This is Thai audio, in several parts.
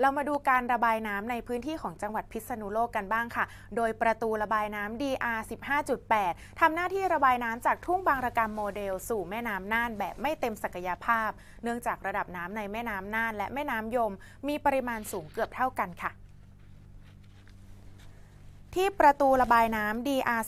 เรามาดูการระบายน้ำในพื้นที่ของจังหวัดพิษณุโลกกันบ้างค่ะ โดยประตูระบายน้ำ DR 15.8ทำหน้าที่ระบายน้ำจากทุ่งบางระกำมโมเดลสู่แม่น้ำน่านแบบไม่เต็มศักยภาพ เนื่องจากระดับน้ำในแม่น้ำน่านและแม่น้ำยมมีปริมาณสูงเกือบเท่ากันค่ะที่ประตูระบายน้ำ DR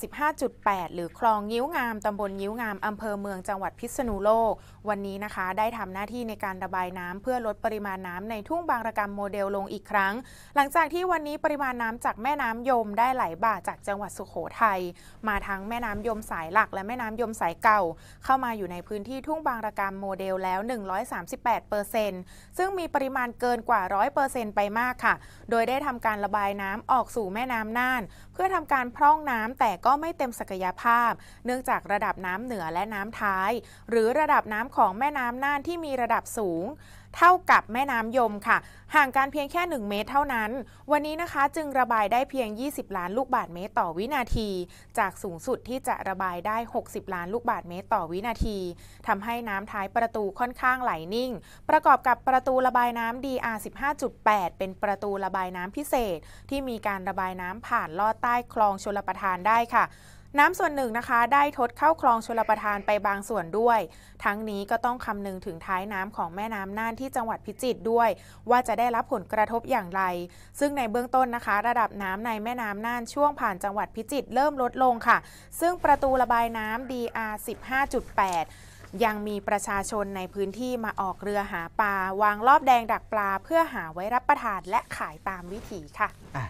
15.8หรือคลองยิ้วงามตำบลยิ้วงามอำเภอเมืองจังหวัดพิษณุโลก วันนี้นะคะได้ทำหน้าที่ในการระบายน้ำเพื่อลดปริมาณน้ำในทุ่งบางระกรรมโมเดลลงอีกครั้ง หลังจากที่วันนี้ปริมาณน้ำจากแม่น้ำยมได้ไหลบ่าจากจังหวัดสุโขทัยมาทั้งแม่น้ำยมสายหลัก และแม่น้ำยมสายเก่า เข้ามาอยู่ในพื้นที่ทุ่งบางระกรรมโมเดลแล้ว138%ซนซึ่งมีปริมาณเกินกว่า100%ไปมากค่ะโดยได้ทำการระบายน้ำออกสู่แม่น้ำน่านเพื่อทำการพร่องน้ำแต่ก็ไม่เต็มศักยภาพ เนื่องจากระดับน้ำเหนือและน้ำท้าย หรือระดับน้ำของแม่น้ำน่านที่มีระดับสูงเท่ากับแม่น้ำยมค่ะ ห่างกันเพียงแค่ 1 เมตรเท่านั้น วันนี้นะคะจึงระบายได้เพียง 20 ล้านลูกบาทเมตรต่อวินาทีจากสูงสุดที่จะระบายได้ 60 ล้านลูกบาทเมตรต่อวินาที ทำให้น้ำท้ายประตูค่อนข้างไหลนิ่งประกอบกับประตูระบายน้ำ DR 15.8เป็นประตูระบายน้ำพิเศษที่มีการระบายน้ำผ่านลอดใต้คลองชลประทานได้ค่ะน้ำส่วนหนึ่งนะคะได้ทดเข้าคลองชลประทานไปบางส่วนด้วย ทั้งนี้ก็ต้องคำนึงถึงท้ายน้ำของแม่น้ำน่านที่จังหวัดพิจิตรด้วย ว่าจะได้รับผลกระทบอย่างไร ซึ่งในเบื้องต้นนะคะ ระดับน้ำในแม่น้ำน่านช่วงผ่านจังหวัดพิจิตรเริ่มลดลงค่ะ ซึ่งประตูระบายน้ำ DR 15.8 ยังมีประชาชนในพื้นที่มาออกเรือหาปลาวางรอบแดงดักปลาเพื่อหาไว้รับประทานและขายตามวิถีค่ะ